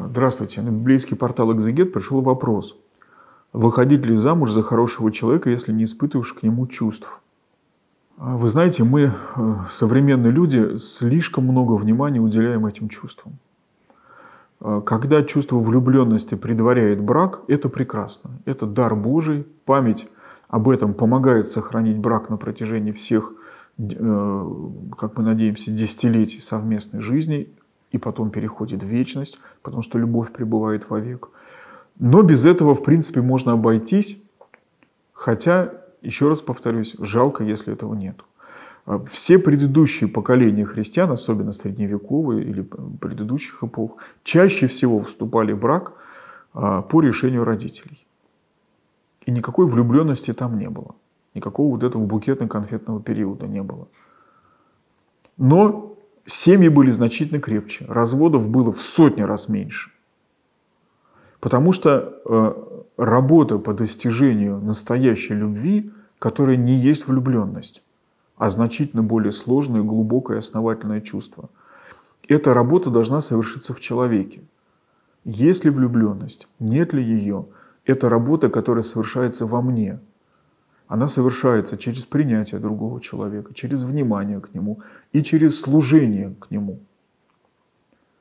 Здравствуйте. На библейский портал «Экзегет» пришел вопрос. Выходить ли замуж за хорошего человека, если не испытываешь к нему чувств? А вы знаете, мы, э, современные люди, слишком много внимания уделяем этим чувствам. А когда чувство влюбленности предваряет брак, это прекрасно. Это дар Божий, память об этом помогает сохранить брак на протяжении всех, э, как мы надеемся, десятилетий совместной жизни и потом переходит в вечность, потому что любовь пребывает вовек. Но без этого, в принципе, можно обойтись, хотя, еще раз повторюсь, жалко, если этого нет. А все предыдущие поколения христиан, особенно средневековые или предыдущих эпох, чаще всего вступали в брак а, по решению родителей. И никакой влюбленности там не было. Никакого вот этого букетно-конфетного периода не было. Но семьи были значительно крепче, разводов было в сотни раз меньше. Потому что э, работа по достижению настоящей любви, которая не есть влюбленность, а значительно более сложное, глубокое, основательное чувство. Эта работа должна совершиться в человеке. Есть ли влюбленность, нет ли ее, это работа, которая совершается во мне – она совершается через принятие другого человека, через внимание к нему и через служение к нему.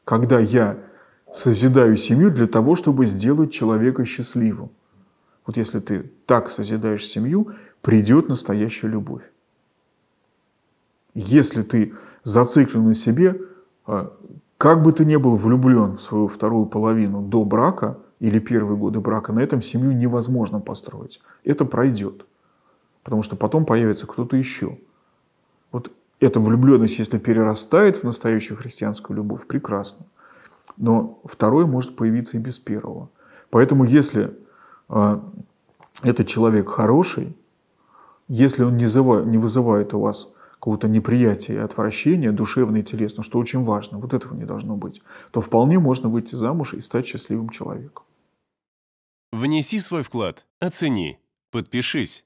Когда я созидаю семью для того, чтобы сделать человека счастливым. Вот если ты так созидаешь семью, придет настоящая любовь. Если ты зациклен на себе, а, как бы ты ни был влюблен в свою вторую половину до брака или первые годы брака, на этом семью невозможно построить. Это пройдет потому что потом появится кто-то еще. Вот эта влюбленность, если перерастает в настоящую христианскую любовь, прекрасно. Но второй может появиться и без первого. Поэтому если э, этот человек хороший, если он не, зава- не вызывает у вас какого-то неприятия и отвращения, душевно и телесно, что очень важно, вот этого не должно быть, то вполне можно выйти замуж и стать счастливым человеком. Внеси свой вклад, оцени, подпишись